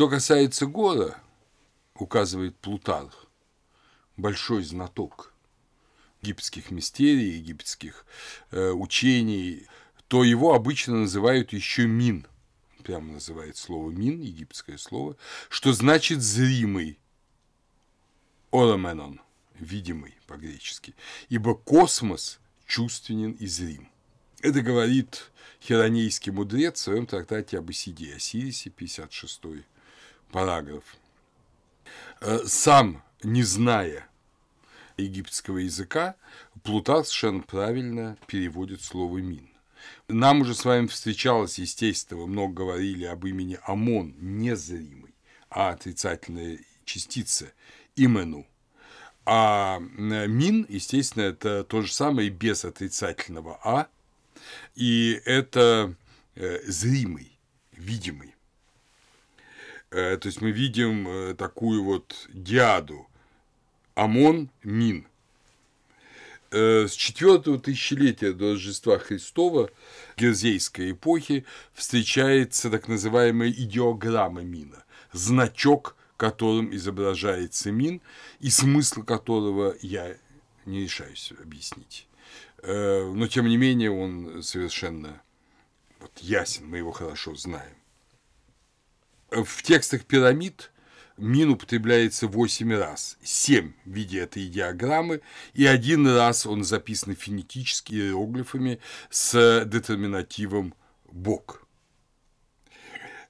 Что касается года, указывает Плутарх, большой знаток египетских мистерий, египетских э, учений, то его обычно называют еще мин, прямо называет слово мин, египетское слово, что значит зримый, ораменон, видимый по-гречески, ибо космос чувственен и зрим. Это говорит херонейский мудрец в своем трактате об Исиде Осирисе, 56 параграф. Э, сам, не зная египетского языка, Плутар совершенно правильно переводит слово «мин». Нам уже с вами встречалось, естественно, много говорили об имени Амон, незримый, а отрицательная частица – имену. А мин, естественно, это то же самое без отрицательного «а», и это э, зримый, видимый. Э, то есть мы видим э, такую вот диаду ОМОН, МИН. Э, с 4 тысячелетия до Рождества Христова герзейской эпохи встречается так называемая идеограмма мина, значок, которым изображается мин и смысл которого я не решаюсь объяснить. Но, тем не менее, он совершенно вот, ясен, мы его хорошо знаем. В текстах пирамид мин употребляется 8 раз, 7 в виде этой диаграммы, и один раз он записан фонетически иероглифами с детерминативом «бог».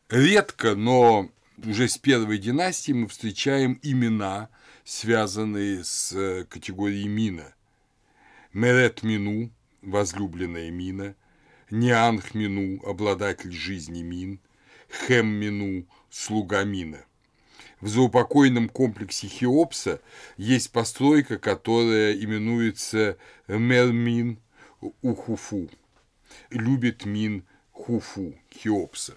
Редко, но уже с первой династии мы встречаем имена, связанные с э, категорией мина. Мерет Мину – возлюбленная мина, Нианх Мину – обладатель жизни мин – Хеммину слуга Мина. В заупокойном комплексе Хеопса есть постройка, которая именуется Мермин Ухуфу. Любит Мин Хуфу Хеопса.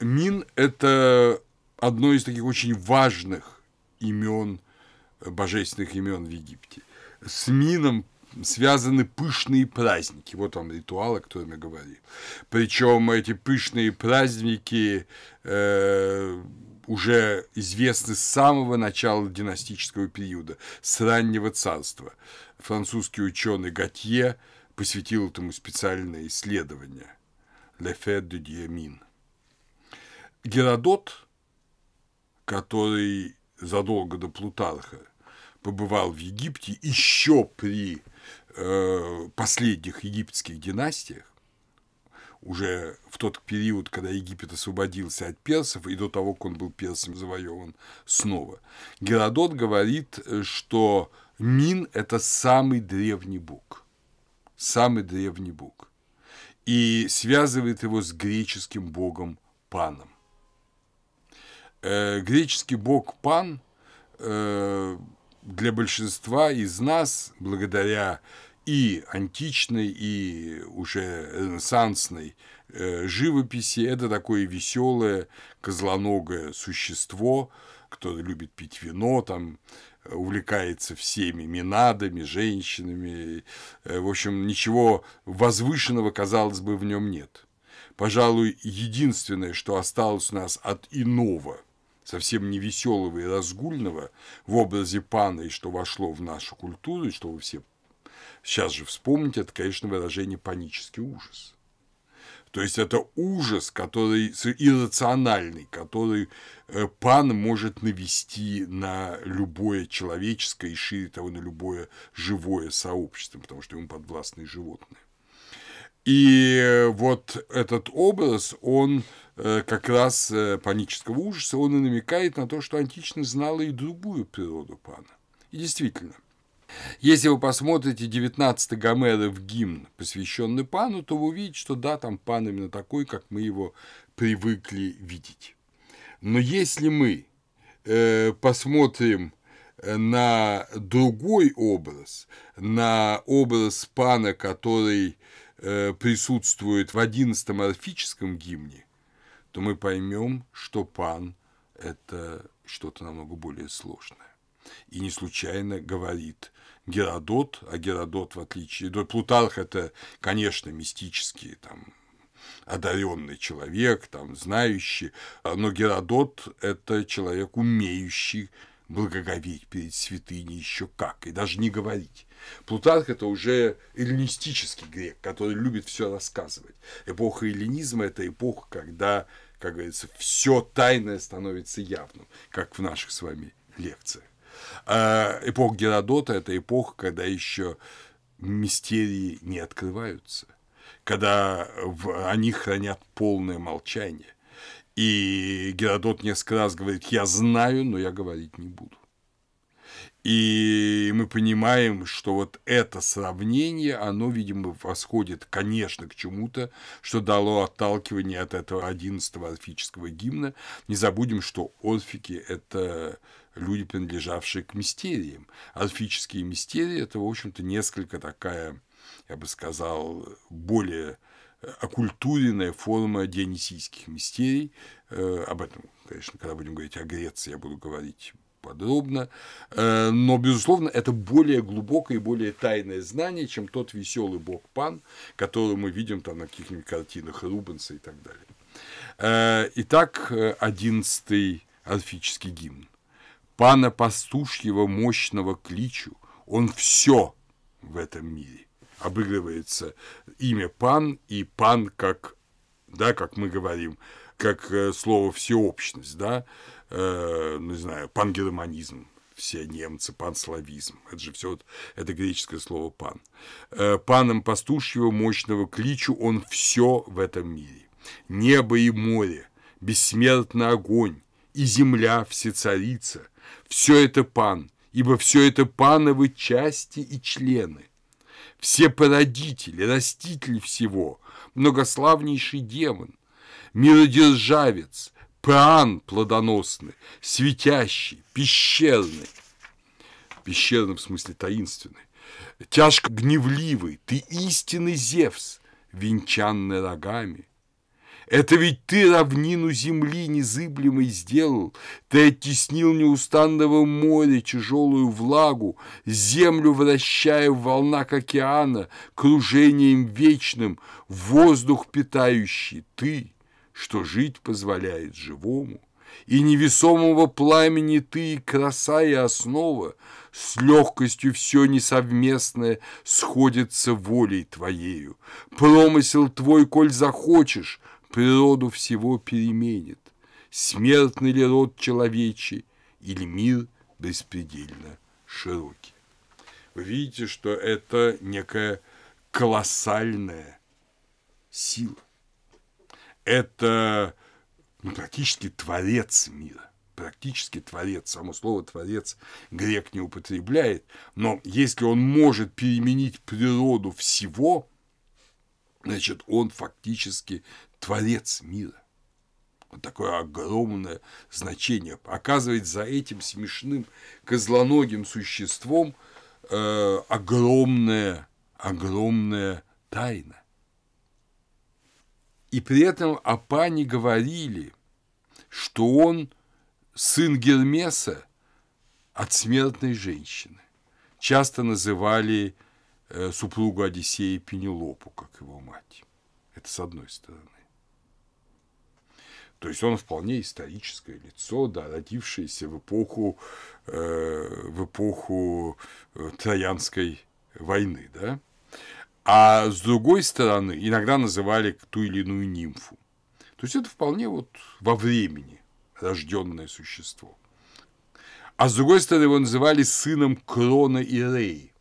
Мин – это одно из таких очень важных имен, божественных имен в Египте. С Мином связаны пышные праздники. Вот вам ритуал, о котором я говорил. Причем эти пышные праздники э, уже известны с самого начала династического периода, с раннего царства. Французский ученый Готье посвятил этому специальное исследование «Le Fête de Diamine». Геродот, который задолго до Плутарха побывал в Египте еще при Э, последних египетских династиях, уже в тот период, когда Египет освободился от персов, и до того, как он был персом завоеван снова, Геродот говорит, э, что Мин – это самый древний бог, самый древний бог, и связывает его с греческим богом Паном. Э, греческий бог Пан для большинства из нас, благодаря и античной, и уже ренессансной э, живописи. Это такое веселое, козлоногое существо, кто любит пить вино, там э, увлекается всеми минадами, женщинами. Э, в общем, ничего возвышенного, казалось бы, в нем нет. Пожалуй, единственное, что осталось у нас от иного, совсем не веселого и разгульного в образе пана, и что вошло в нашу культуру, и что вы все Сейчас же вспомнить, это, конечно, выражение панический ужас. То есть это ужас, который иррациональный, который э, пан может навести на любое человеческое и шире того на любое живое сообщество, потому что ему подвластные животные. И э, вот этот образ, он э, как раз панического ужаса, он и намекает на то, что античность знала и другую природу пана. И действительно, если вы посмотрите 19-й Гомеров гимн, посвященный Пану, то вы увидите, что да, там Пан именно такой, как мы его привыкли видеть. Но если мы э, посмотрим э, на другой образ, на образ Пана, который э, присутствует в 11-м орфическом гимне, то мы поймем, что Пан – это что-то намного более сложное. И не случайно говорит Геродот, а Геродот, в отличие... Ну, Плутарх – это, конечно, мистический там, одаренный человек, там, знающий, а, но Геродот – это человек, умеющий благоговеть перед святыней еще как, и даже не говорить. Плутарх – это уже эллинистический грек, который любит все рассказывать. Эпоха эллинизма – это эпоха, когда, как говорится, все тайное становится явным, как в наших с вами лекциях. А эпоха Геродота – это эпоха, когда еще мистерии не открываются, когда в, они хранят полное молчание. И Геродот несколько раз говорит, я знаю, но я говорить не буду. И мы понимаем, что вот это сравнение, оно, видимо, восходит, конечно, к чему-то, что дало отталкивание от этого 11-го орфического гимна. Не забудем, что орфики – это люди, принадлежавшие к мистериям. А мистерии – это, в общем-то, несколько такая, я бы сказал, более э, окультуренная форма дионисийских мистерий. Э, об этом, конечно, когда будем говорить о Греции, я буду говорить подробно, э, но, безусловно, это более глубокое и более тайное знание, чем тот веселый бог Пан, который мы видим там на каких-нибудь картинах Рубенса и так далее. Итак, одиннадцатый орфический гимн пана пастушьего мощного кличу. Он все в этом мире. Обыгрывается имя пан и пан как, да, как мы говорим, как э, слово всеобщность, да, э, ну, не знаю, пангерманизм, все немцы, панславизм. Это же все это греческое слово пан. Э, паном пастушьего мощного кличу он все в этом мире. Небо и море, бессмертный огонь, и земля всецарица, все это пан, ибо все это пановы части и члены. Все породители, растители всего, многославнейший демон, миродержавец, пан плодоносный, светящий, пещерный. Пещерный в смысле таинственный. Тяжко гневливый, ты истинный Зевс, венчанный рогами – это ведь ты равнину земли незыблемой сделал, ты оттеснил неустанного моря тяжелую влагу, землю вращая в волнах океана, кружением вечным, воздух питающий ты, что жить позволяет живому. И невесомого пламени ты и краса, и основа, с легкостью все несовместное сходится волей твоею. Промысел твой, коль захочешь, природу всего переменит, смертный ли род человечий или мир беспредельно широкий. Вы видите, что это некая колоссальная сила. Это ну, практически творец мира практически творец. Само слово творец грек не употребляет, но если он может переменить природу всего, значит, он фактически Творец мира. Вот такое огромное значение. Оказывается, за этим смешным козлоногим существом э, огромная, огромная тайна. И при этом о Пане говорили, что он сын Гермеса от смертной женщины. Часто называли э, супругу Одиссея Пенелопу, как его мать. Это с одной стороны. То есть он вполне историческое лицо, да, родившееся в эпоху, э, в эпоху э, Троянской войны. Да? А с другой стороны, иногда называли ту или иную нимфу. То есть это вполне вот во времени рожденное существо. А с другой стороны, его называли сыном Крона и Реи.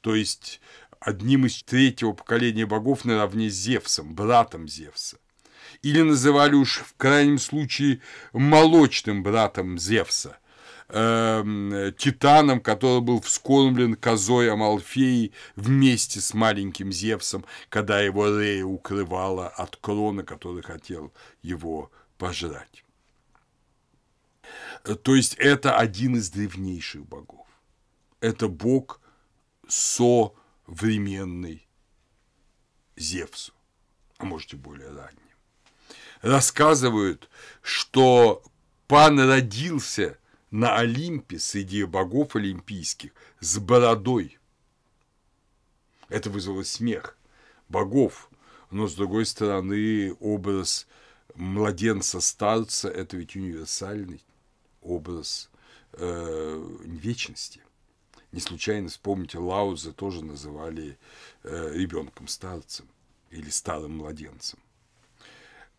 То есть одним из третьего поколения богов наравне с Зевсом, братом Зевса или называли уж в крайнем случае молочным братом Зевса, э, титаном, который был вскормлен козой Амалфеи вместе с маленьким Зевсом, когда его Рея укрывала от крона, который хотел его пожрать. Э, то есть это один из древнейших богов. Это бог современный Зевсу, а может и более ранний рассказывают, что пан родился на Олимпе среди богов олимпийских с бородой. Это вызвало смех богов, но, с другой стороны, образ младенца-старца – это ведь универсальный образ э, вечности. Не случайно, вспомните, Лауза тоже называли э, ребенком-старцем или старым младенцем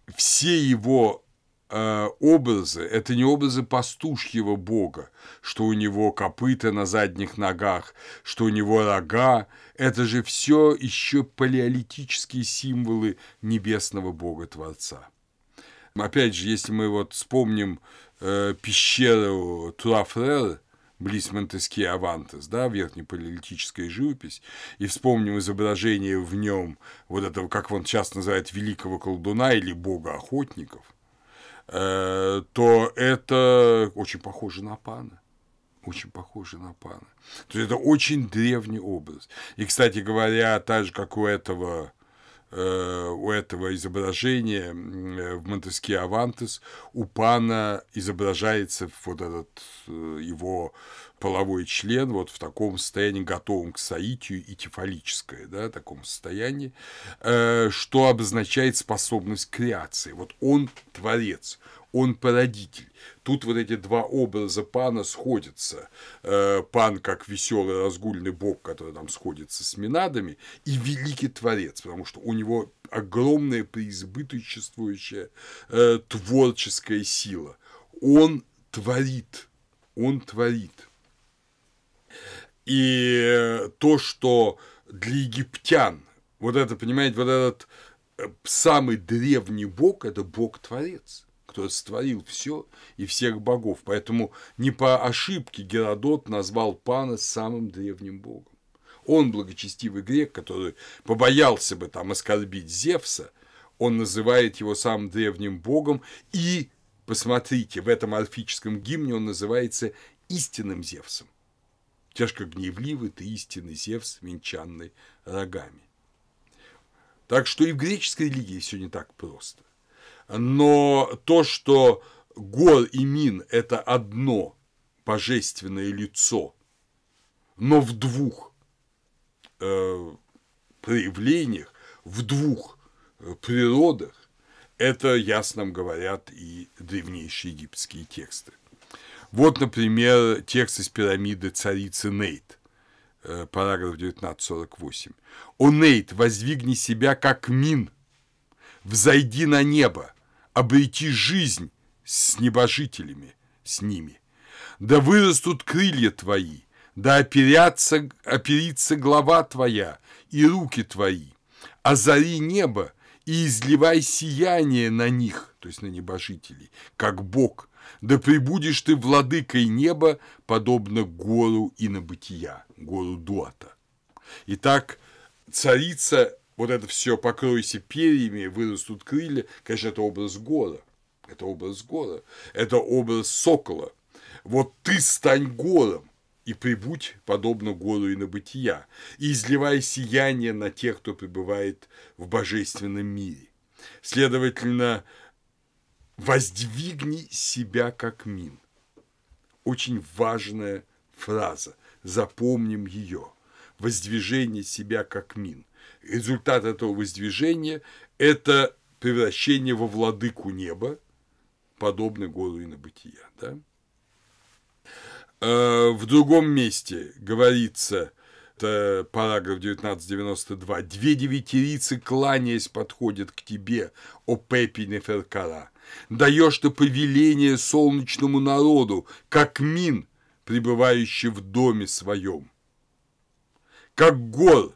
все его э, образы – это не образы пастушьего бога, что у него копыта на задних ногах, что у него рога. Это же все еще палеолитические символы небесного бога-творца. Опять же, если мы вот вспомним э, пещеру Туафрер – близ Монтеске Авантес, да, верхнепалеолитическая живопись, и вспомним изображение в нем вот этого, как он сейчас называет, великого колдуна или бога охотников, э, то это очень похоже на пана очень похоже на пана. То есть это очень древний образ. И, кстати говоря, так же, как у этого Э, у этого изображения э, в Монтеске Авантес у пана изображается вот этот э, его половой член вот в таком состоянии, готовом к соитию и тефалическое, да, таком состоянии, что обозначает способность креации. Вот он творец, он породитель. Тут вот эти два образа пана сходятся. Э, пан как веселый разгульный бог, который там сходится с Минадами, и великий творец, потому что у него огромная преизбыточествующая э, творческая сила. Он творит, он творит. И то, что для египтян, вот это, понимаете, вот этот э, самый древний бог – это бог-творец – кто сотворил все и всех богов. Поэтому не по ошибке Геродот назвал Пана самым древним богом. Он, благочестивый грек, который побоялся бы там оскорбить Зевса, он называет его самым древним богом и, посмотрите, в этом орфическом гимне он называется истинным Зевсом. Тяжко гневливый ты истинный Зевс, венчанный рогами. Так что и в греческой религии все не так просто но то, что Гор и Мин – это одно божественное лицо, но в двух э, проявлениях, в двух э, природах, это ясно говорят и древнейшие египетские тексты. Вот, например, текст из пирамиды царицы Нейт, э, параграф 1948. «О, Нейт, воздвигни себя, как мин, взойди на небо, обойти жизнь с небожителями, с ними. Да вырастут крылья твои, да оперятся, оперится глава твоя и руки твои, озари небо и изливай сияние на них, то есть на небожителей, как Бог, да прибудешь ты владыкой неба, подобно гору инобытия, гору Дуата. Итак, царица вот это все покройся перьями, вырастут крылья, конечно, это образ гора. Это образ гора. Это образ сокола. Вот ты стань гором и прибудь, подобно гору и на бытия, и изливай сияние на тех, кто пребывает в божественном мире. Следовательно, воздвигни себя как мин. Очень важная фраза. Запомним ее. Воздвижение себя как мин – результат этого воздвижения – это превращение во владыку неба, подобно году и на бытия. Да? Э, в другом месте говорится, это параграф 1992, «Две девятирицы, кланяясь, подходят к тебе, о Пепине Феркара. Даешь ты повеление солнечному народу, как мин, пребывающий в доме своем, как гор,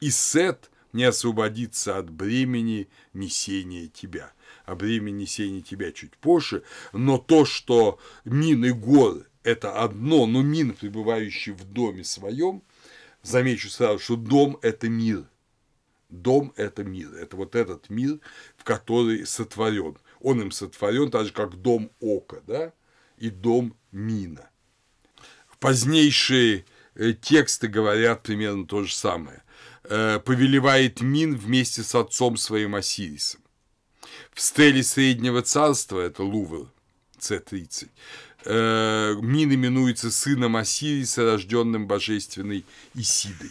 и Сет не освободится от бремени несения тебя. О а бремени несения тебя чуть позже, но то, что мин и горы – это одно, но мин, пребывающий в доме своем, замечу сразу, что дом – это мир. Дом – это мир, это вот этот мир, в который сотворен. Он им сотворен, так же, как дом ока, да, и дом мина. Позднейшие э, тексты говорят примерно то же самое. Э, повелевает Мин вместе с отцом своим Осирисом. В стеле Среднего Царства, это Лувел С-30, э, Мин именуется сыном Осириса, рожденным божественной Исидой.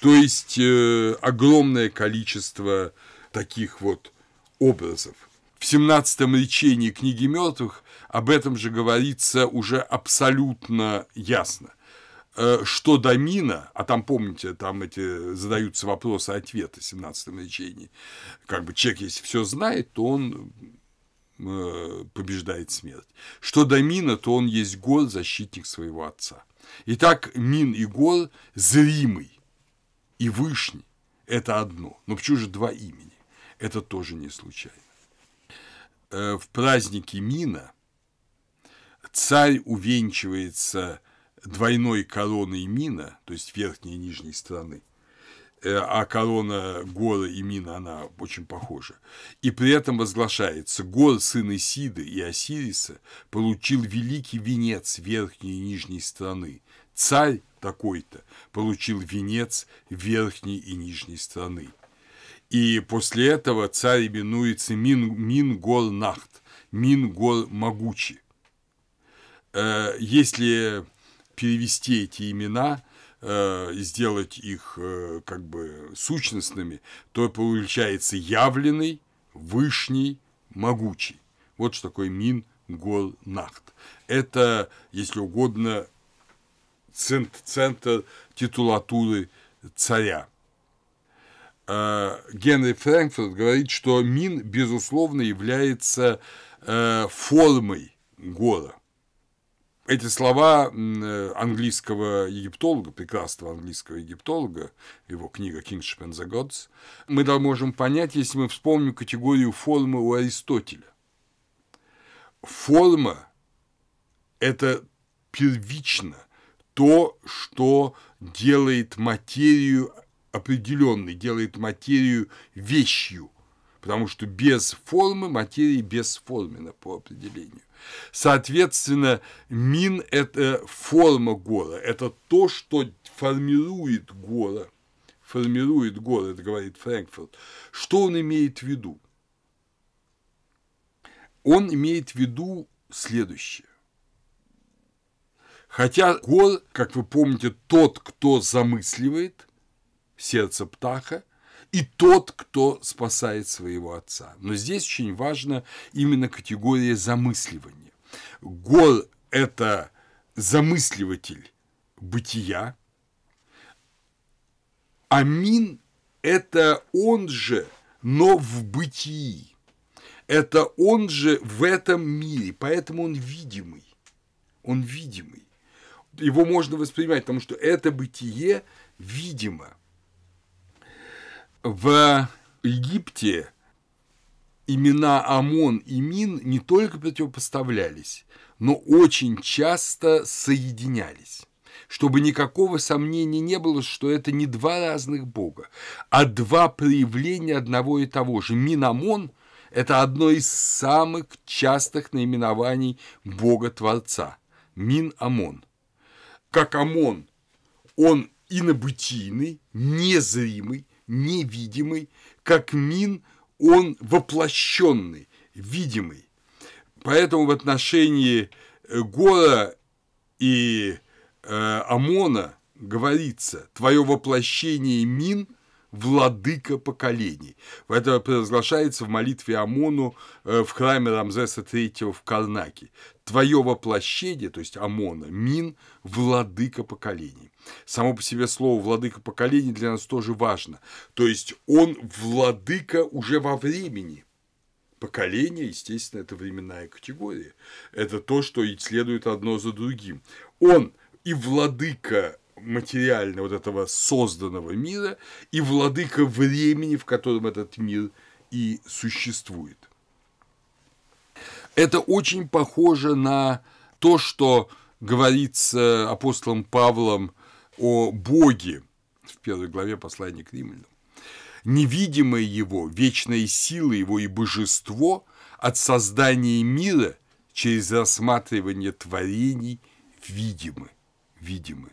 То есть э, огромное количество таких вот образов. В 17-м речении книги мертвых об этом же говорится уже абсолютно ясно. Э, что до мина, а там, помните, там эти задаются вопросы ответы в 17 речении, как бы человек, если все знает, то он э, побеждает смерть. Что до мина, то он есть гор, защитник своего отца. Итак, мин и гор зримый и вышний – это одно. Но почему же два имени? Это тоже не случайно. Э, в празднике мина царь увенчивается – двойной короной мина, то есть верхней и нижней стороны, э, а корона Гора и Мина, она очень похожа. И при этом возглашается, Гор, сын Исиды и Осириса, получил великий венец верхней и нижней страны. Царь такой-то получил венец верхней и нижней страны. И после этого царь именуется Мин, Мин Гор Нахт, Мин Гор Могучий. Э, если перевести эти имена, э, сделать их э, как бы сущностными, то получается явленный, вышний, могучий. Вот что такое мин гол нахт. Это, если угодно, центр, центр титулатуры царя. Э, Генри Фрэнкфурт говорит, что мин, безусловно, является формой гора. Эти слова э, английского египтолога, прекрасного английского египтолога, его книга «Kingship and the Gods», мы можем понять, если мы вспомним категорию формы у Аристотеля. Форма – это первично то, что делает материю определенной, делает материю вещью, потому что без формы материя бесформена по определению. Соответственно, мин – это форма гора, это то, что формирует гора, формирует город, говорит Фрэнкфурт. Что он имеет в виду? Он имеет в виду следующее. Хотя гор, как вы помните, тот, кто замысливает, сердце птаха, и тот, кто спасает своего отца. Но здесь очень важна именно категория замысливания. Гор – это замысливатель бытия, Амин – это он же, но в бытии. Это он же в этом мире, поэтому он видимый. Он видимый. Его можно воспринимать, потому что это бытие видимо – в Египте имена Амон и Мин не только противопоставлялись, но очень часто соединялись чтобы никакого сомнения не было, что это не два разных бога, а два проявления одного и того же. Мин Минамон – это одно из самых частых наименований бога-творца. Мин-Амон. Как Амон, он инобытийный, незримый, невидимый, как мин он воплощенный, видимый. Поэтому в отношении э, Гора и э, Амона говорится, твое воплощение мин – владыка поколений. Это провозглашается в молитве Амону э, в храме Рамзеса III в Карнаке. Твое воплощение, то есть Амона, Мин, владыка поколений. Само по себе слово «владыка поколений» для нас тоже важно. То есть он владыка уже во времени – Поколение, естественно, это временная категория. Это то, что и следует одно за другим. Он и владыка материально вот этого созданного мира, и владыка времени, в котором этот мир и существует. Это очень похоже на то, что говорится апостолом Павлом о Боге в первой главе послания к римлянам. Невидимое его, вечная сила его и божество от создания мира через рассматривание творений видимы, видимы.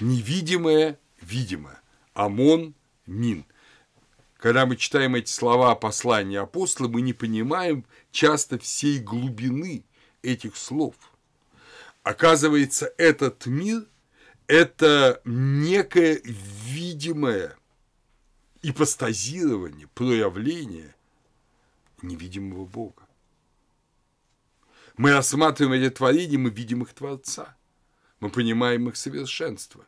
Невидимое – видимо. Амон – мин. Когда мы читаем эти слова послания апостола, мы не понимаем часто всей глубины этих слов. Оказывается, этот мир это некое видимое ипостазирование, проявление невидимого Бога. Мы рассматриваем эти творения, мы видим их Творца, мы понимаем их совершенство.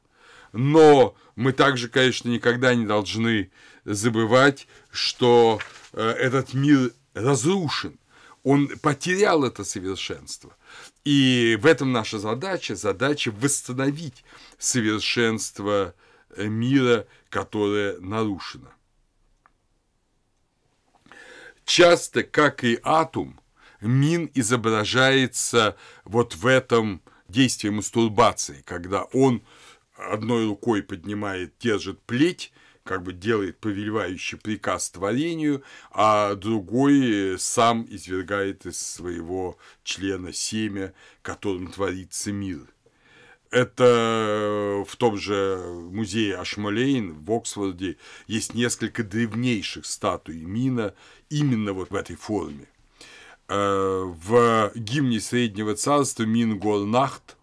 Но мы также, конечно, никогда не должны забывать, что э, этот мир разрушен он потерял это совершенство. И в этом наша задача, задача восстановить совершенство э, мира, которое нарушено. Часто, как и атум, мин изображается вот в этом действии мастурбации, когда он одной рукой поднимает, держит плеть, как бы делает повелевающий приказ творению, а другой э, сам извергает из своего члена семя, которым творится мир. Это э, в том же музее Ашмалейн в Оксфорде есть несколько древнейших статуй Мина именно вот в этой форме. Э, в гимне Среднего Царства Мин Горнахт,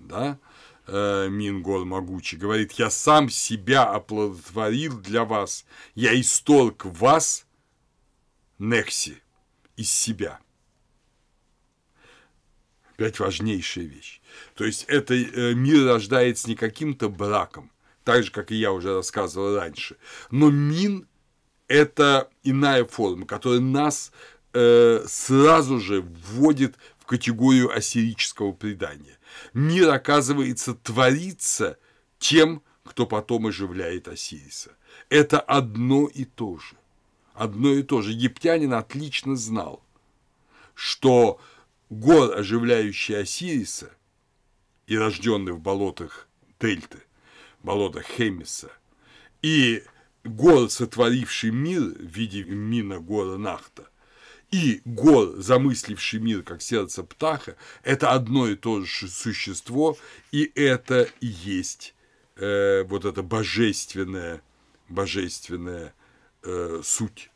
да, э, Мингол Могучий, говорит, я сам себя оплодотворил для вас, я исторг вас, Некси, из себя. Опять важнейшая вещь. То есть, это э, мир рождается не каким-то браком, так же, как и я уже рассказывал раньше, но мин – это иная форма, которая нас э, сразу же вводит в категорию ассирического предания. Мир, оказывается, творится тем, кто потом оживляет Осириса. Это одно и то же. Одно и то же. Египтянин отлично знал, что гор, оживляющий Осириса, и рожденный в болотах Дельты, болотах Хемиса, и гор, сотворивший мир в виде мина гора Нахта, и Гор, замысливший мир как сердце птаха, это одно и то же существо, и это и есть э, вот эта божественная, божественная э, суть.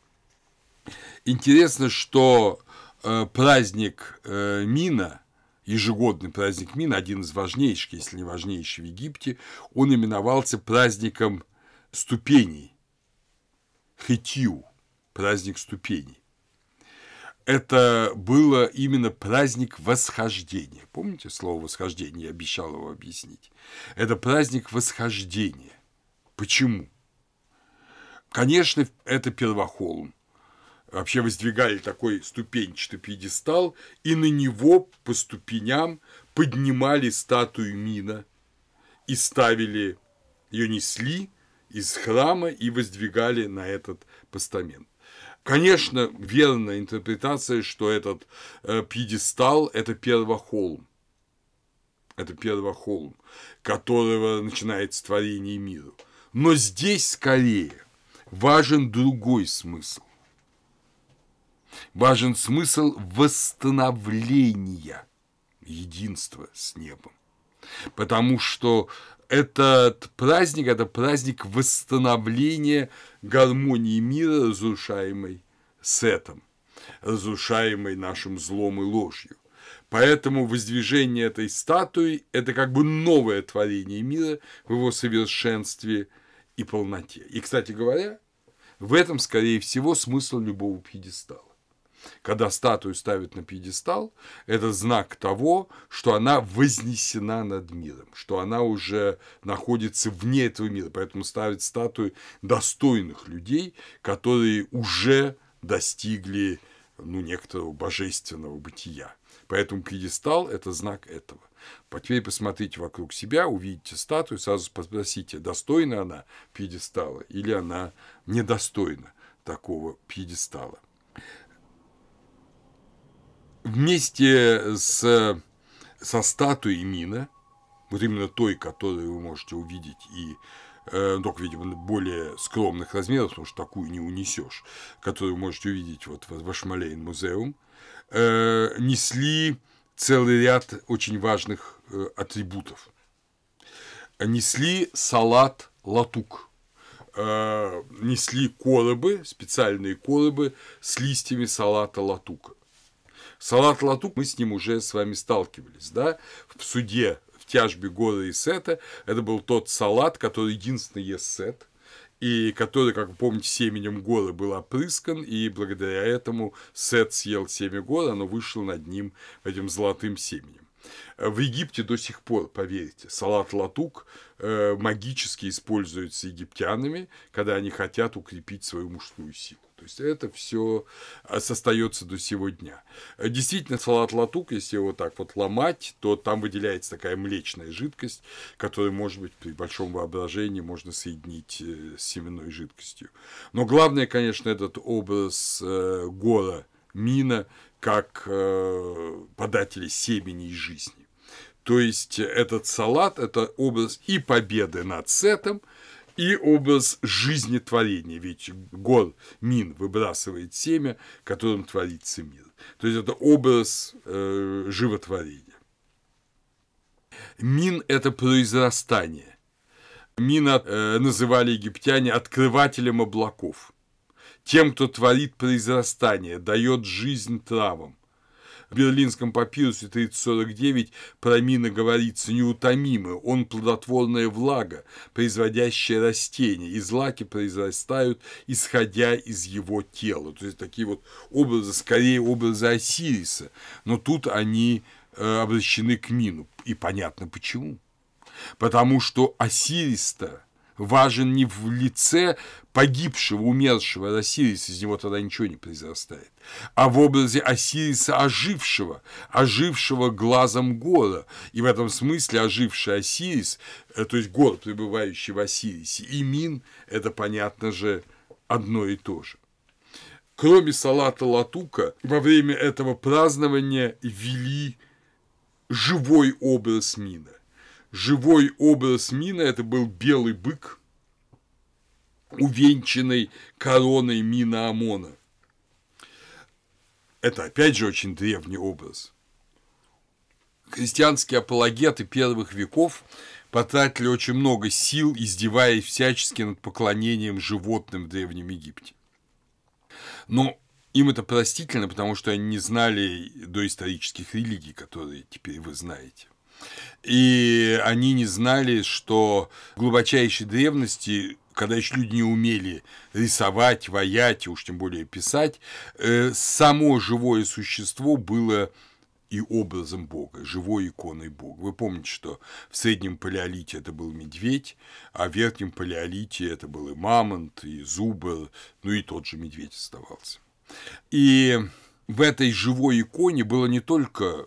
Интересно, что э, праздник э, Мина, ежегодный праздник Мина, один из важнейших, если не важнейший в Египте, он именовался праздником ступеней, хетью, праздник ступеней это было именно праздник восхождения. Помните слово восхождение? Я обещал его объяснить. Это праздник восхождения. Почему? Конечно, это первохолм. Вообще воздвигали такой ступенчатый пьедестал, и на него по ступеням поднимали статую Мина и ставили, ее несли из храма и воздвигали на этот постамент. Конечно, верная интерпретация, что этот э, пьедестал – это первохолм. Это первохолм, которого начинается творение мира. Но здесь скорее важен другой смысл. Важен смысл восстановления единства с небом. Потому что этот праздник – это праздник восстановления гармонии мира, разрушаемой сетом, разрушаемой нашим злом и ложью. Поэтому воздвижение этой статуи – это как бы новое творение мира в его совершенстве и полноте. И, кстати говоря, в этом, скорее всего, смысл любого пьедестала. Когда статую ставят на пьедестал, это знак того, что она вознесена над миром, что она уже находится вне этого мира. Поэтому ставят статуи достойных людей, которые уже достигли ну, некоторого божественного бытия. Поэтому пьедестал – это знак этого. Теперь посмотрите вокруг себя, увидите статую, сразу спросите, достойна она пьедестала или она недостойна такого пьедестала вместе с, со статуей Мина, вот именно той, которую вы можете увидеть и э, только, видимо, более скромных размеров, потому что такую не унесешь, которую вы можете увидеть вот в Вашмалейн музеум, э, несли целый ряд очень важных э, атрибутов. Несли салат латук, э, несли коробы, специальные коробы с листьями салата латука. Салат Латук, мы с ним уже с вами сталкивались, да, в суде в тяжбе года и сета. Это был тот салат, который единственный ест сет, и который, как вы помните, семенем горы был опрыскан, и благодаря этому Сет съел семя горы, оно вышло над ним этим золотым семенем. В Египте до сих пор, поверьте, салат латук э, магически используется египтянами, когда они хотят укрепить свою мужскую силу. То есть это все а, остается до сего дня. Э, действительно, салат латук, если его так вот ломать, то там выделяется такая млечная жидкость, которую, может быть, при большом воображении можно соединить э, с семенной жидкостью. Но главное, конечно, этот образ э, гора Мина как подателя семени и жизни. То есть этот салат – это образ и победы над Сетом – и образ жизнетворения, ведь гор Мин выбрасывает семя, которым творится мир. То есть это образ э, животворения. Мин – это произрастание. Мина э, называли египтяне открывателем облаков, тем, кто творит произрастание, дает жизнь травам – в берлинском папирусе 3049 про мина говорится «неутомимый, он плодотворная влага, производящая растения, и злаки произрастают, исходя из его тела». То есть, такие вот образы, скорее образы Осириса, но тут они э, обращены к мину, и понятно почему. Потому что Осирис-то – важен не в лице погибшего, умершего а Осириса, из него тогда ничего не произрастает, а в образе Осириса ожившего, ожившего глазом гора. И в этом смысле оживший Осирис, э, то есть гор, пребывающий в Осирисе, и Мин – это, понятно же, одно и то же. Кроме салата латука, во время этого празднования вели живой образ мина – живой образ Мина – это был белый бык, увенчанный короной Мина Амона. Это, опять же, очень древний образ. Христианские апологеты первых веков потратили очень много сил, издеваясь всячески над поклонением животным в Древнем Египте. Но им это простительно, потому что они не знали доисторических религий, которые теперь вы знаете. И они не знали, что в глубочайшей древности когда еще люди не умели рисовать, воять, уж тем более писать, э, само живое существо было и образом Бога, живой иконой Бога. Вы помните, что в среднем палеолите это был медведь, а в верхнем палеолите это был и мамонт, и зубы, ну и тот же медведь оставался. И в этой живой иконе было не только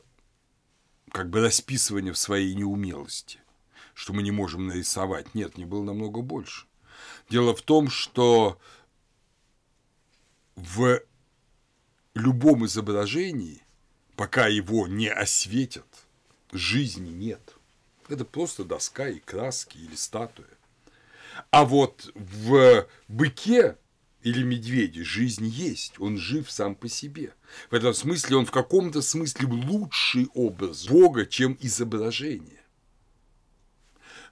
как бы расписывание в своей неумелости, что мы не можем нарисовать. Нет, не было намного больше. Дело в том, что в любом изображении, пока его не осветят, жизни нет. Это просто доска и краски или статуя. А вот в быке или медведя, жизнь есть, он жив сам по себе. В этом смысле он в каком-то смысле лучший образ Бога, чем изображение.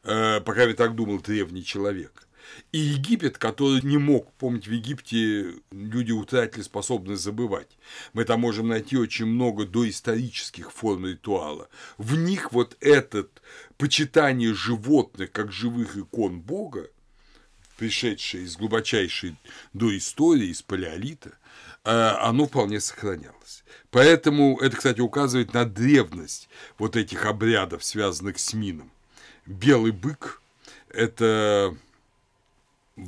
Э, по крайней так думал древний человек. И Египет, который не мог помнить в Египте, люди утратили способность забывать. Мы там можем найти очень много доисторических форм ритуала. В них вот этот почитание животных как живых икон Бога – пришедшее из глубочайшей до истории, из палеолита, а, оно вполне сохранялось. Поэтому это, кстати, указывает на древность вот этих обрядов, связанных с мином. Белый бык – это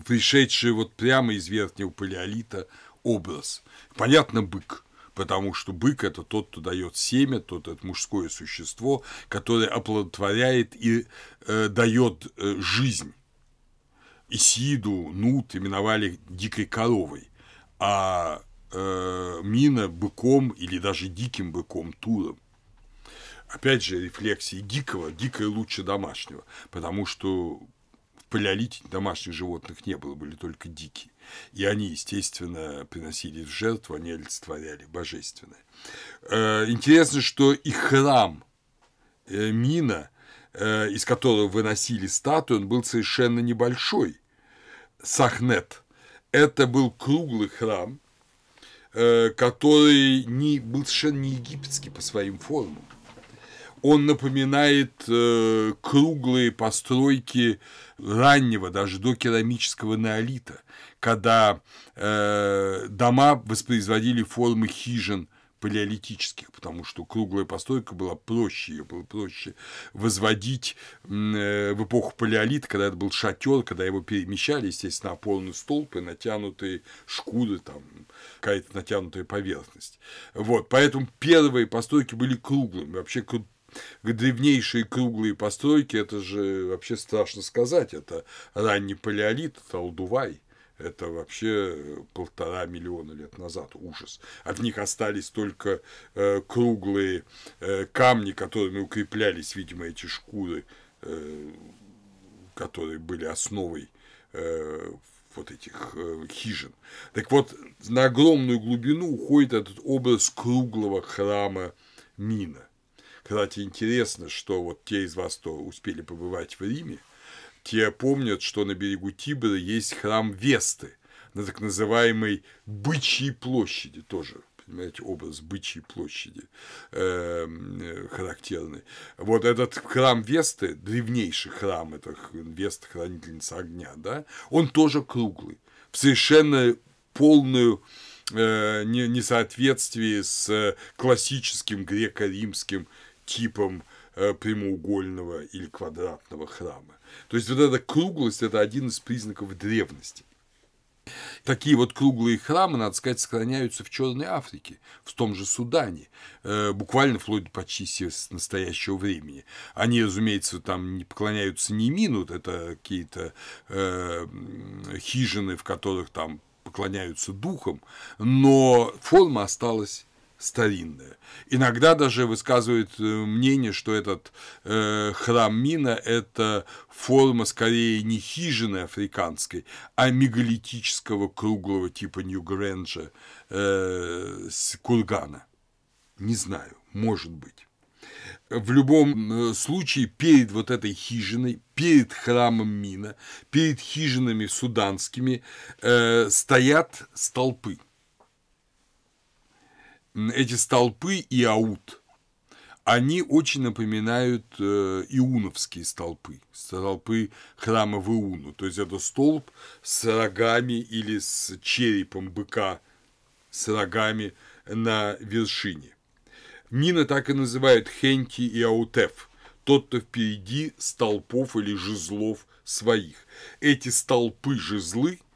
пришедший вот прямо из верхнего палеолита образ. Понятно, бык – потому что бык – это тот, кто дает семя, тот – это мужское существо, которое оплодотворяет и э, дает э, жизнь. Исиду, Нут именовали дикой коровой, а э, Мина – быком или даже диким быком, туром. Опять же, рефлексии дикого, дикое лучше домашнего, потому что в палеолите домашних животных не было, были только дикие. И они, естественно, приносили в жертву, они олицетворяли божественное. Э, интересно, что и храм э, Мина – Э, из которого выносили статую, он был совершенно небольшой. Сахнет. Это был круглый храм, э, который не, был совершенно не египетский по своим формам. Он напоминает э, круглые постройки раннего, даже до керамического неолита, когда э, дома воспроизводили формы хижин – палеолитических, потому что круглая постройка была проще, ее было проще возводить э, в эпоху палеолита, когда это был шатер, когда его перемещали, естественно, опорный столб и натянутые шкуры, там какая-то натянутая поверхность. Вот, поэтому первые постройки были круглыми, вообще древнейшие круглые постройки, это же вообще страшно сказать, это ранний палеолит, это Алдувай – это вообще э, полтора миллиона лет назад ужас. От них остались только э, круглые э, камни, которыми укреплялись, видимо, эти шкуры, э, которые были основой э, вот этих э, хижин. Так вот, на огромную глубину уходит этот образ круглого храма Мина. Кстати, интересно, что вот те из вас, кто успели побывать в Риме, те помнят, что на берегу Тибра есть храм Весты на так называемой Бычьей площади тоже понимаете, образ бычьей площади эм, э, характерный. Вот этот храм Весты, древнейший храм, это Веста, хранительница огня, да, он тоже круглый, в совершенно полную э, несоответствие с э, классическим греко-римским типом э, Э, прямоугольного или квадратного храма. То есть вот эта круглость – это один из признаков древности. Такие вот круглые храмы, надо сказать, сохраняются в Черной Африке, в том же Судане, э, буквально вплоть до почти с настоящего времени. Они, разумеется, там не поклоняются ни минут, это какие-то э, хижины, в которых там поклоняются духам, но форма осталась старинное. Иногда даже высказывают э, мнение, что этот э, храм Мина – это форма скорее не хижины африканской, а мегалитического круглого типа Нью-Грэнджа э, с кургана. Не знаю, может быть. В любом э, случае, перед вот этой хижиной, перед храмом Мина, перед хижинами суданскими э, стоят столпы – эти столпы и аут, они очень напоминают э, иуновские столпы, столпы храма в Иуну. То есть это столб с рогами или с черепом быка с рогами на вершине. Мина так и называют Хенки и Аутеф, тот, кто впереди столпов или жезлов своих. Эти столпы жезлы –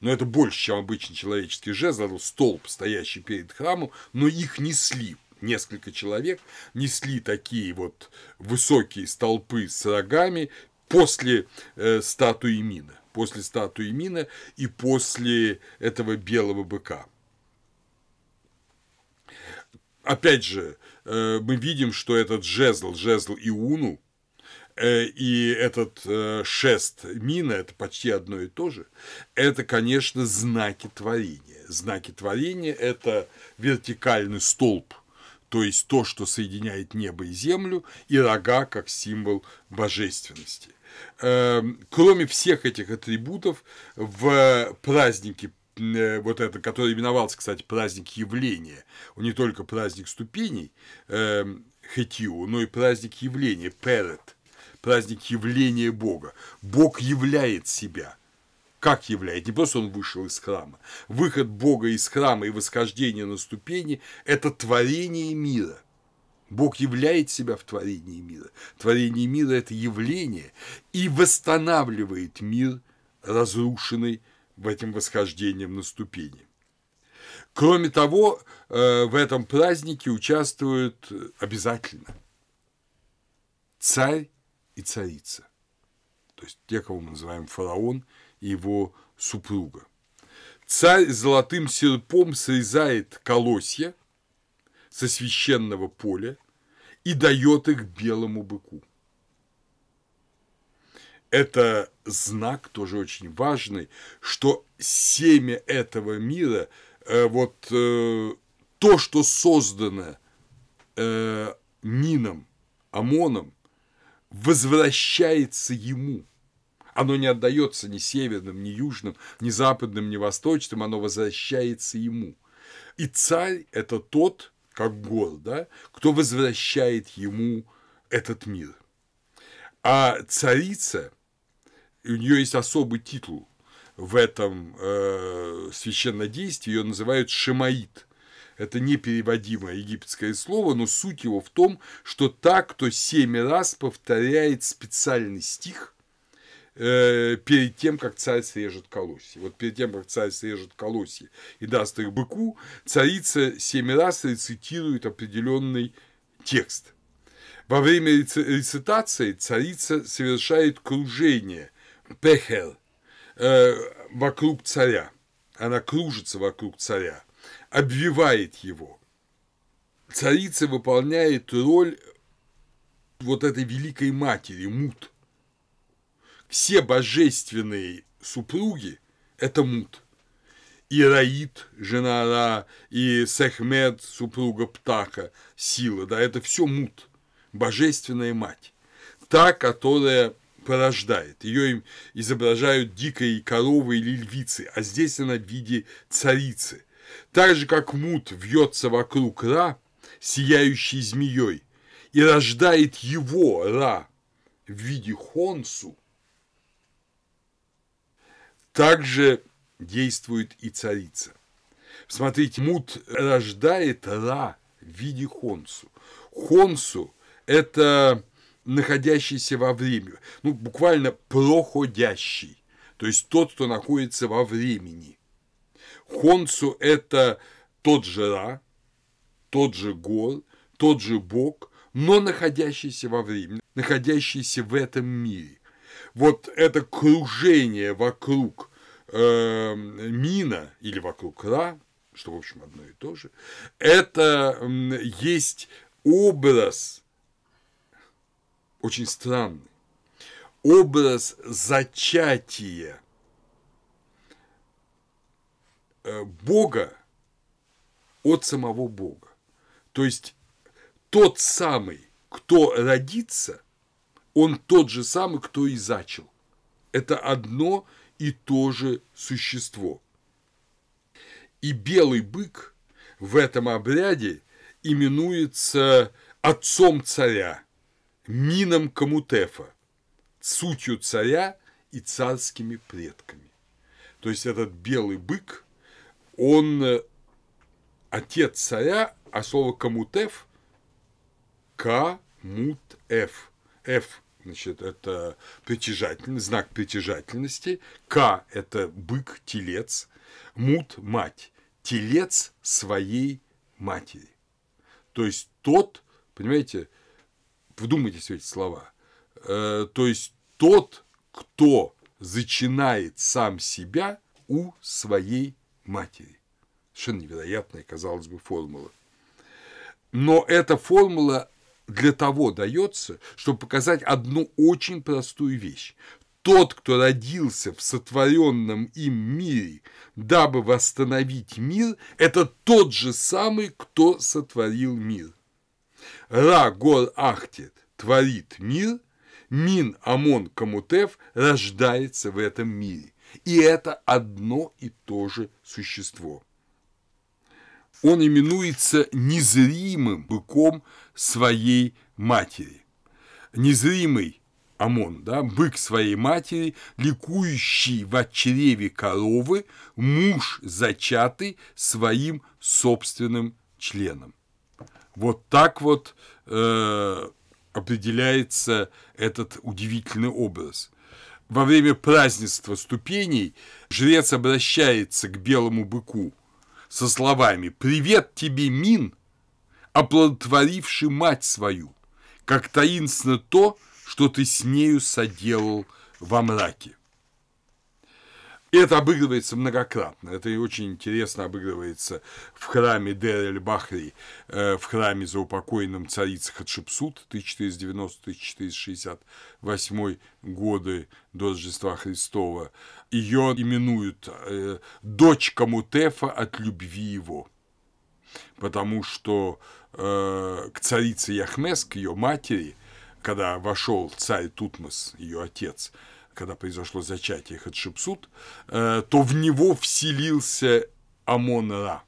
но это больше, чем обычный человеческий жезл, это столб, стоящий перед храмом, но их несли несколько человек, несли такие вот высокие столпы с рогами после э, статуи Мина, после статуи Мина и после этого белого быка. Опять же, э, мы видим, что этот жезл, жезл Иуну, Э, и этот э, шест мина, это почти одно и то же, это, конечно, знаки творения. Знаки творения – это вертикальный столб, то есть то, что соединяет небо и землю, и рога как символ божественности. Э, кроме всех этих атрибутов, в празднике вот это, который именовался, кстати, праздник явления, он не только праздник ступеней, э, хетиу, но и праздник явления, перед, праздник явления Бога. Бог являет себя. Как являет? Не просто он вышел из храма. Выход Бога из храма и восхождение на ступени – это творение мира. Бог являет себя в творении мира. Творение мира – это явление и восстанавливает мир, разрушенный в этом восхождением на ступени. Кроме того, э, в этом празднике участвуют э, обязательно царь и царица, то есть те, кого мы называем фараон и его супруга. Царь золотым серпом срезает колосья со священного поля и дает их белому быку. Это знак тоже очень важный, что семя этого мира, э, вот э, то, что создано э, Нином, Амоном, возвращается ему. Оно не отдается ни северным, ни южным, ни западным, ни восточным, оно возвращается ему. И царь – это тот, как гор, да, кто возвращает ему этот мир. А царица, у нее есть особый титул в этом э, священнодействии, ее называют Шемаит – это непереводимое египетское слово, но суть его в том, что так, кто семь раз повторяет специальный стих э, перед тем, как царь срежет колосья. Вот перед тем, как царь срежет колосья и даст их быку, царица семь раз рецитирует определенный текст. Во время рецитации царица совершает кружение, пехер, э, вокруг царя. Она кружится вокруг царя обвивает его. Царица выполняет роль вот этой великой матери, мут. Все божественные супруги – это мут. И Раид, жена Ра, и Сехмед, супруга Птаха, сила, да, это все мут, божественная мать. Та, которая порождает. Ее им изображают дикой коровы или львицы, а здесь она в виде царицы. Так же, как мут вьется вокруг Ра, сияющий змеей, и рождает его Ра в виде Хонсу, также действует и царица. Смотрите, мут рождает Ра в виде Хонсу. Хонсу – это находящийся во времени, ну, буквально проходящий, то есть тот, кто находится во времени. Хонцу это тот же Ра, тот же Гор, тот же Бог, но находящийся во времени, находящийся в этом мире. Вот это кружение вокруг э, мина или вокруг Ра, что, в общем, одно и то же, это э, есть образ очень странный, образ зачатия – Э, Бога от самого Бога. То есть тот самый, кто родится, он тот же самый, кто и зачал. Это одно и то же существо. И белый бык в этом обряде именуется отцом царя, мином Камутефа, сутью царя и царскими предками. То есть этот белый бык – он э, отец царя, а слово камутеф – камутеф. Ф значит, это притяжательный, знак притяжательности. К – это бык, телец. Мут – мать. Телец своей матери. То есть тот, понимаете, вдумайтесь в эти слова, э, то есть тот, кто зачинает сам себя у своей матери. Совершенно невероятная, казалось бы, формула. Но эта формула для того дается, чтобы показать одну очень простую вещь. Тот, кто родился в сотворенном им мире, дабы восстановить мир, это тот же самый, кто сотворил мир. Ра Гор Ахтет творит мир, Мин Амон Камутев рождается в этом мире. И это одно и то же существо. Он именуется незримым быком своей матери. Незримый Амон, да, бык своей матери, ликующий в чреве коровы, муж зачатый своим собственным членом. Вот так вот э, определяется этот удивительный образ – во время празднества ступеней жрец обращается к белому быку со словами «Привет тебе, Мин, оплодотворивший мать свою, как таинственно то, что ты с нею соделал во мраке». И это обыгрывается многократно. Это и очень интересно обыгрывается в храме Дер-эль-Бахри, э, в храме за упокойным царицы Хатшепсут 1490-1468 годы до Рождества Христова. Ее именуют э, «дочь Камутефа от любви его», потому что э, к царице Яхмес, к ее матери, когда вошел царь Тутмос, ее отец – когда произошло зачатие Хатшепсут, э, то в него вселился Амон-Ра.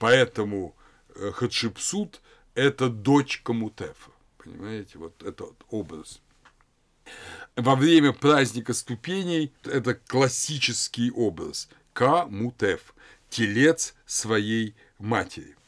Поэтому э, Хатшепсут – это дочь Камутефа. Понимаете, вот этот образ. Во время праздника ступеней это классический образ. Камутеф – телец своей матери –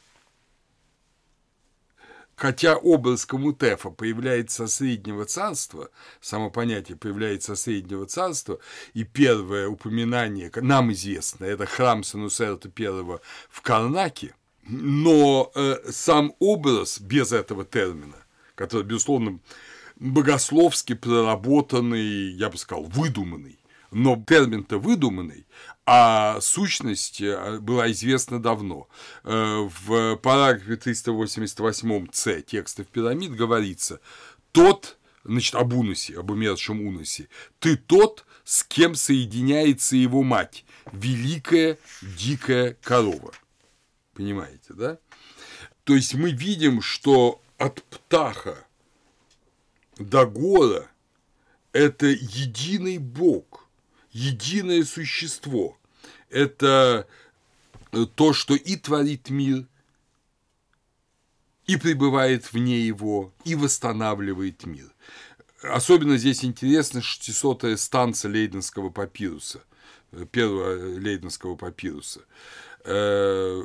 Хотя обласком Утефа появляется среднего царства, само понятие появляется среднего царства, и первое упоминание, нам известно, это храм Санусерта I в Карнаке, но э, сам образ без этого термина, который, безусловно, богословски проработанный, я бы сказал, выдуманный, но термин-то выдуманный, а сущность э, была известна давно. Э, в параграфе 388c в пирамид говорится «Тот, значит, об Уносе, об умершем Уносе, ты тот, с кем соединяется его мать, великая дикая корова». Понимаете, да? То есть мы видим, что от птаха до гора – это единый Бог – единое существо. Это э, то, что и творит мир, и пребывает вне его, и восстанавливает мир. Особенно здесь интересна 600-я станция Лейденского папируса, э, первого э, Лейденского папируса.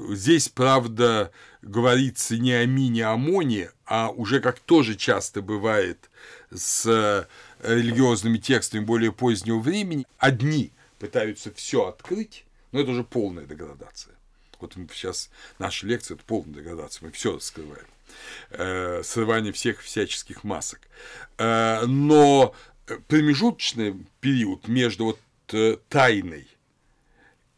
Здесь, правда, говорится не о мине амоне, а уже как тоже часто бывает с религиозными текстами более позднего времени, одни пытаются все открыть, но это уже полная деградация. Вот сейчас наша лекция – это полная деградация, мы все раскрываем. Э, срывание всех всяческих масок. Э, но э, промежуточный период между вот тайной –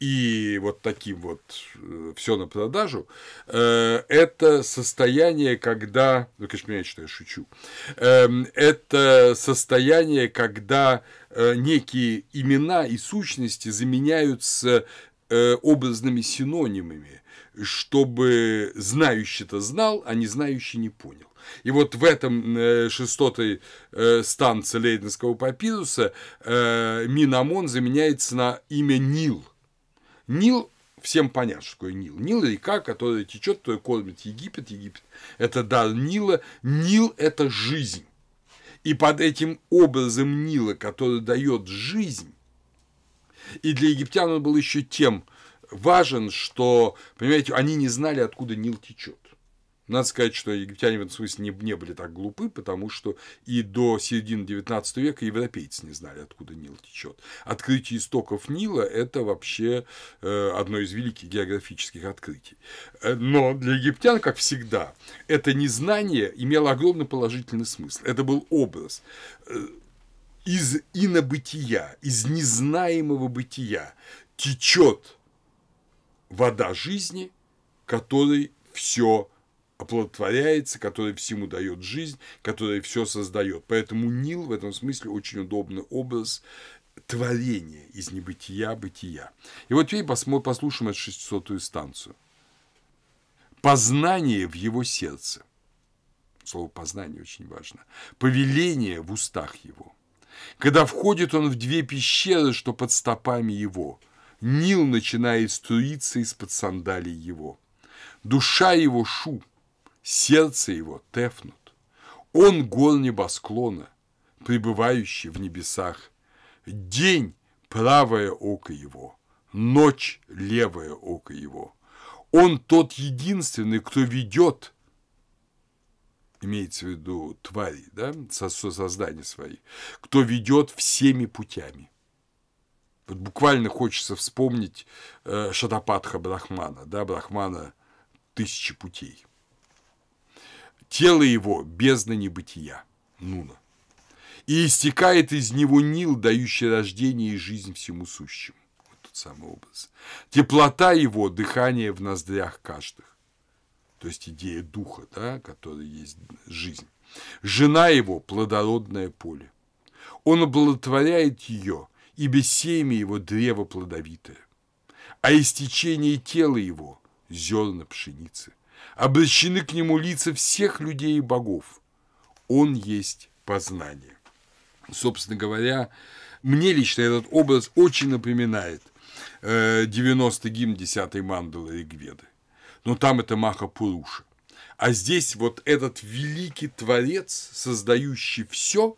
и вот таким вот э, все на продажу, э, это состояние, когда, ну, конечно, понимаете, что я шучу, эм, это состояние, когда э, некие имена и сущности заменяются образными синонимами, чтобы знающий-то знал, а не знающий не понял. И вот в этом шестой станции Лейденского папируса Минамон заменяется на имя Нил – Нил всем понятно, что такое Нил. Нил – река, которая течет, которая кормит Египет. Египет – это дар Нила. Нил – это жизнь. И под этим образом Нила, который дает жизнь, и для египтян он был еще тем важен, что, понимаете, они не знали, откуда Нил течет. Надо сказать, что египтяне в этом смысле не, не были так глупы, потому что и до середины XIX века европейцы не знали, откуда Нил течет. Открытие истоков Нила – это вообще э, одно из великих географических открытий. Э, но для египтян, как всегда, это незнание имело огромный положительный смысл. Это был образ э, из инобытия, из незнаемого бытия течет вода жизни, которой все оплодотворяется, который всему дает жизнь, который все создает. Поэтому Нил в этом смысле очень удобный образ творения из небытия бытия. И вот теперь послушаем эту 600 станцию. Познание в его сердце. Слово познание очень важно. Повеление в устах его. Когда входит он в две пещеры, что под стопами его, Нил начинает струиться из-под сандалий его. Душа его шум, сердце его тефнут. Он гол небосклона, пребывающий в небесах. День – правое око его, ночь – левое око его. Он тот единственный, кто ведет, имеется в виду твари, да, со создание своих, кто ведет всеми путями. Вот буквально хочется вспомнить э, Шатапатха Брахмана, да, Брахмана тысячи путей – тело его – бездна небытия, Нуна. И истекает из него Нил, дающий рождение и жизнь всему сущему. Вот тот самый образ. Теплота его – дыхание в ноздрях каждых. То есть идея духа, да, который есть жизнь. Жена его – плодородное поле. Он облаготворяет ее, и без семя его древо плодовитое. А истечение тела его – зерна пшеницы – обращены к нему лица всех людей и богов. Он есть познание. Собственно говоря, мне лично этот образ очень напоминает 90-й э, гимн 10-й мандалы Ригведы. Но там это Маха Пуруша. А здесь вот этот великий творец, создающий все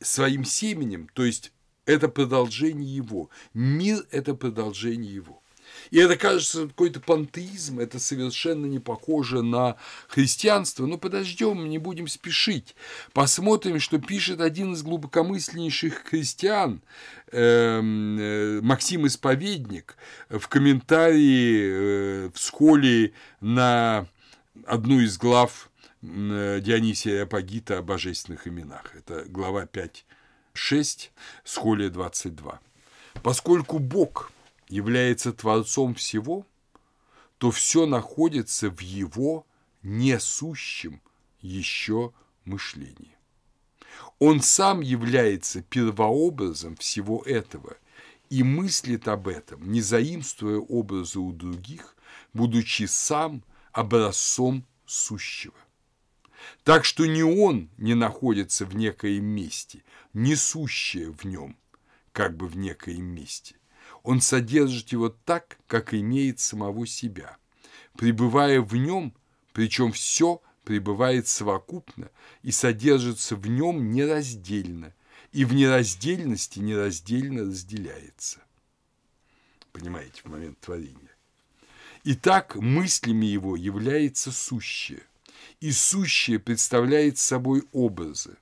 своим семенем, то есть это продолжение его. Мир – это продолжение его. И это кажется какой-то пантеизм, это совершенно не похоже на христианство. Но ну, подождем, не будем спешить. Посмотрим, что пишет один из глубокомысленнейших христиан, эм, э, Максим Исповедник, в комментарии э, в сколе на одну из глав э, Дионисия Апогита о божественных именах. Это глава 5, 6, сколе 22. Поскольку Бог является Творцом всего, то все находится в его несущем еще мышлении. Он сам является первообразом всего этого и мыслит об этом, не заимствуя образы у других, будучи сам образцом сущего. Так что ни он не находится в некоем месте, несущее в нем, как бы в некоем месте, он содержит его так, как имеет самого себя. Пребывая в нем, причем все пребывает совокупно и содержится в нем нераздельно, и в нераздельности нераздельно разделяется. Понимаете, в момент творения. Итак, мыслями его является сущее, и сущее представляет собой образы.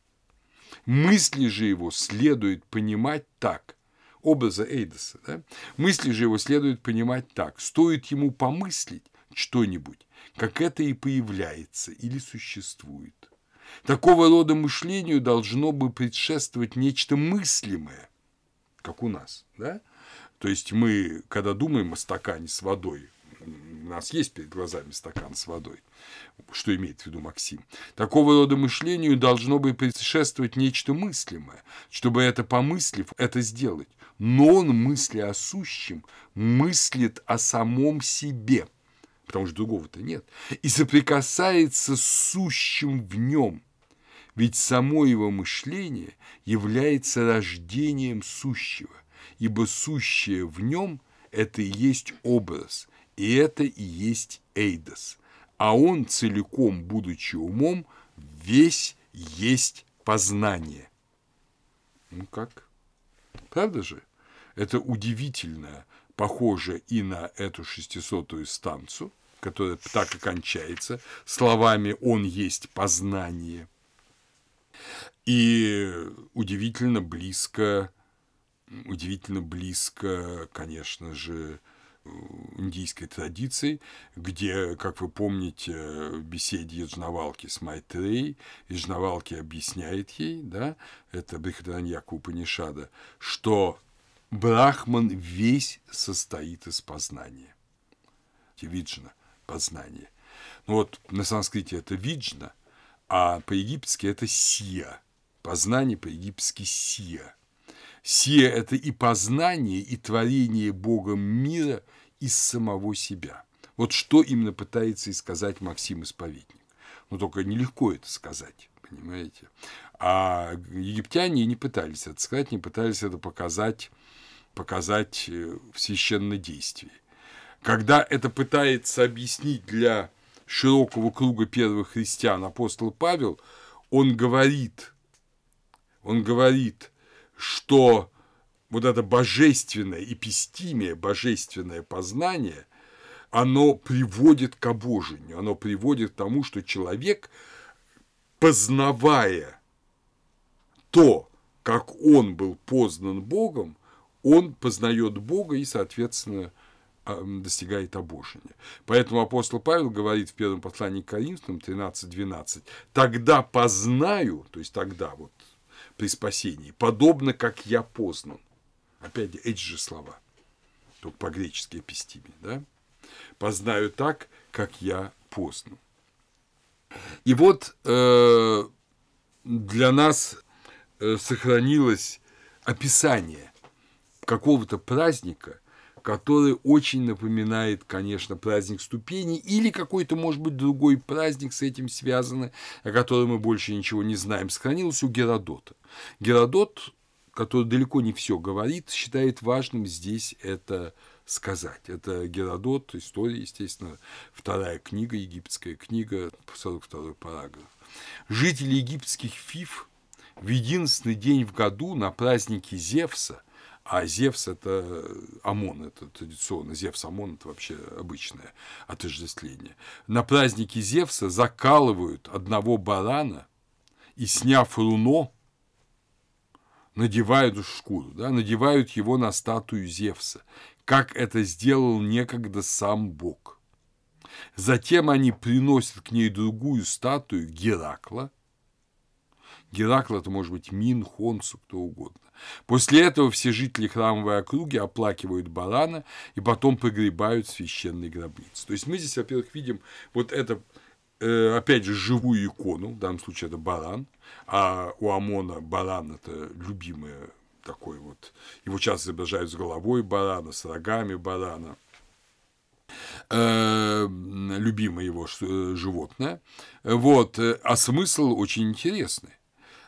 Мысли же его следует понимать так – образа Эйдоса. Да? Мысли же его следует понимать так. Стоит ему помыслить что-нибудь, как это и появляется или существует. Такого рода мышлению должно бы предшествовать нечто мыслимое, как у нас. Да? То есть мы, когда думаем о стакане с водой, у нас есть перед глазами стакан с водой, что имеет в виду Максим. Такого рода мышлению должно бы предшествовать нечто мыслимое, чтобы это помыслив, это сделать. Но он, мысли о сущем, мыслит о самом себе, потому что другого-то нет, и соприкасается с сущим в нем – ведь само его мышление является рождением сущего, ибо сущее в нем – это и есть образ, и это и есть Эйдос. А он целиком, будучи умом, весь есть познание. Ну как? Правда же? Это удивительное, похоже и на эту шестисотую станцию, которая так и кончается, словами «он есть познание». И удивительно близко, удивительно близко, конечно же, индийской традиции, где, как вы помните, в беседе Яджнавалки с Майтреей, Яджнавалки объясняет ей, да, это Брихадараньяка Упанишада, что Брахман весь состоит из познания. Виджна – познание. Ну вот на санскрите это виджна, а по-египетски это сия. Познание по-египетски сия – все это и познание, и творение Богом мира из самого себя. Вот что именно пытается и сказать Максим Исповедник. Но ну, только нелегко это сказать, понимаете. А египтяне не пытались это сказать, не пытались это показать, показать э, в священном действии Когда это пытается объяснить для широкого круга первых христиан апостол Павел, он говорит, он говорит – что вот это божественное эпистимия, божественное познание, оно приводит к обожению, оно приводит к тому, что человек, познавая то, как он был познан Богом, он познает Бога и, соответственно, эм, достигает обожения. Поэтому апостол Павел говорит в первом послании к Коринфянам 13.12, «Тогда познаю, то есть тогда вот при спасении, подобно как я познан. Опять эти же слова, только по-гречески эпистиме, да? Познаю так, как я познан. И вот э, для нас э, сохранилось описание какого-то праздника, который очень напоминает, конечно, праздник ступени или какой-то, может быть, другой праздник с этим связанный, о котором мы больше ничего не знаем, сохранилось у Геродота. Геродот, который далеко не все говорит, считает важным здесь это сказать. Это Геродот, история, естественно, вторая книга, египетская книга, 42 параграф. Жители египетских Фиф в единственный день в году на празднике Зевса – а Зевс – это э, ОМОН, это традиционно. Зевс, ОМОН – это вообще обычное отождествление. На празднике Зевса закалывают одного барана и, сняв руно, надевают шкуру, да, надевают его на статую Зевса, как это сделал некогда сам Бог. Затем они приносят к ней другую статую Геракла. Геракла это может быть Мин, Хонсу, кто угодно. После этого все жители храмовой округи оплакивают барана и потом погребают священный священной То есть мы здесь, во-первых, видим вот это э, опять же, живую икону, в данном случае это баран, а у Амона баран – это любимое такой вот, его часто изображают с головой барана, с рогами барана, э, любимое его э, животное. Вот, а смысл очень интересный,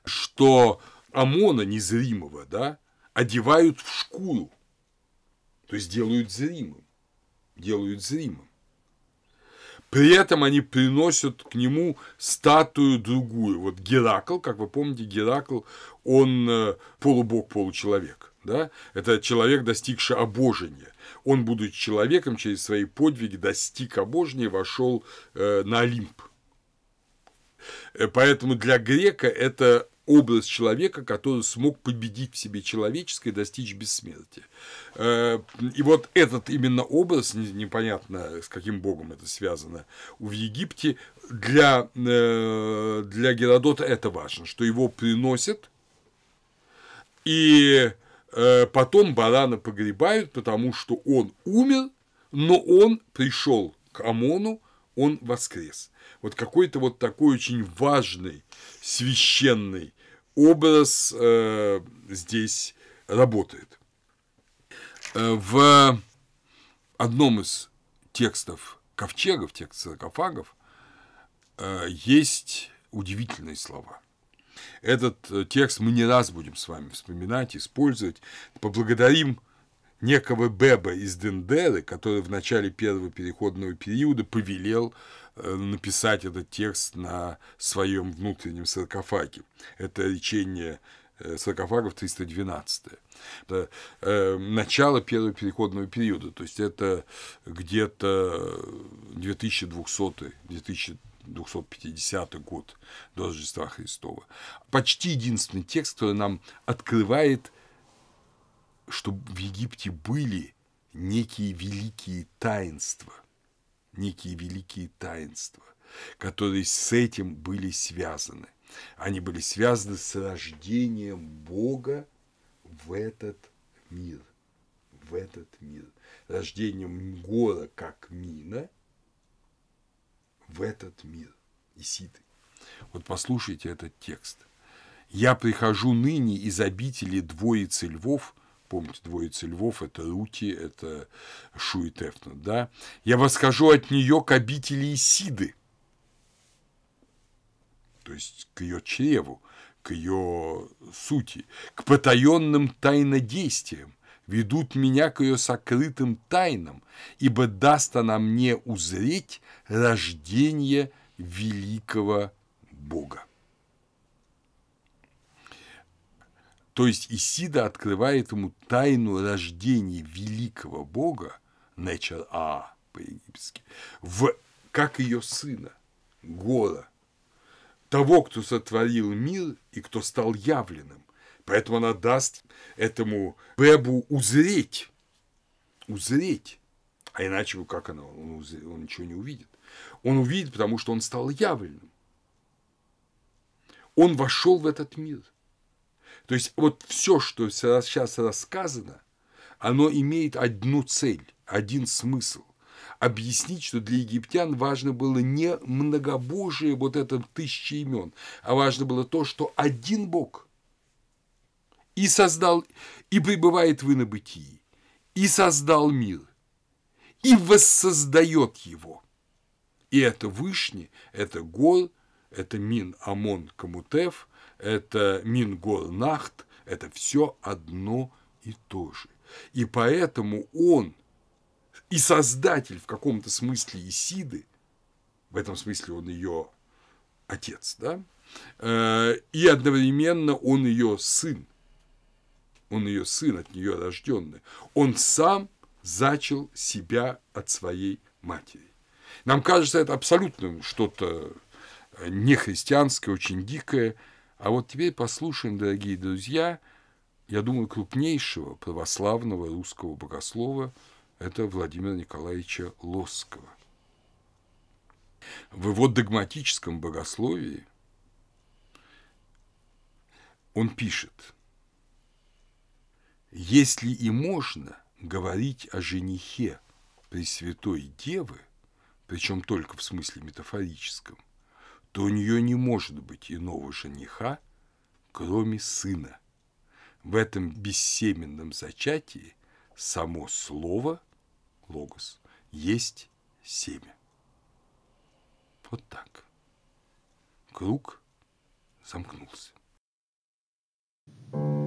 что ОМОНа незримого, да, одевают в шкуру, то есть делают зримым, делают зримым. При этом они приносят к нему статую другую. Вот Геракл, как вы помните, Геракл, он э, полубог, получеловек. Да? Это человек, достигший обожения. Он, будучи человеком, через свои подвиги достиг обожения, вошел э, на Олимп. Э, поэтому для грека это образ человека, который смог победить в себе человеческое и достичь бессмертия. Э, и вот этот именно образ, непонятно с каким богом это связано, в Египте для, э, для Геродота это важно, что его приносят, и э, потом барана погребают, потому что он умер, но он пришел к Омону, он воскрес. Вот какой-то вот такой очень важный священный образ э, здесь работает. Э, в одном из текстов ковчегов, текст саркофагов, э, есть удивительные слова. Этот э, текст мы не раз будем с вами вспоминать, использовать. Поблагодарим некого Беба из Дендеры, который в начале первого переходного периода повелел Э, написать этот текст на своем внутреннем саркофаге. Это речение э, саркофагов 312. Это начало первого переходного периода, то есть это где-то 2200 2250 250 год до Рождества Христова. Почти единственный текст, который нам открывает, что в Египте были некие великие таинства, некие великие таинства, которые с этим были связаны. Они были связаны с рождением Бога в этот мир, в этот мир. Рождением Гора как мина в этот мир, Иситы. Вот послушайте этот текст. «Я прихожу ныне из обители двоицы львов – Помните, двоица львов – это Рути, это Шуитефна, да? «Я восхожу от нее к обители Исиды», то есть к ее чреву, к ее сути, к потаенным тайнодействиям, ведут меня к ее сокрытым тайнам, ибо даст она мне узреть рождение великого Бога. То есть Исида открывает ему тайну рождения великого бога, Нечер А по египетски в, как ее сына, Гора, того, кто сотворил мир и кто стал явленным. Поэтому она даст этому Бебу узреть, узреть, а иначе как она, он, узреть, он ничего не увидит. Он увидит, потому что он стал явленным. Он вошел в этот мир – то есть вот все, что сейчас рассказано, оно имеет одну цель, один смысл. Объяснить, что для египтян важно было не многобожие вот это тысячи имен, а важно было то, что один Бог и создал, и пребывает вы на бытии, и создал мир, и воссоздает его. И это Вышний, это Гор, это Мин Амон Камутев это Мингорнахт, это все одно и то же. И поэтому он и создатель в каком-то смысле Исиды, в этом смысле он ее отец, да, э, и одновременно он ее сын, он ее сын, от нее рожденный, он сам зачал себя от своей матери. Нам кажется это абсолютно что-то нехристианское, очень дикое – а вот теперь послушаем, дорогие друзья, я думаю, крупнейшего православного русского богослова – это Владимира Николаевича Лосского. В его догматическом богословии он пишет, «Если и можно говорить о женихе Пресвятой Девы, причем только в смысле метафорическом – то у нее не может быть иного жениха, кроме сына. В этом бессеменном зачатии само слово «логос» есть семя. Вот так. Круг замкнулся. thank you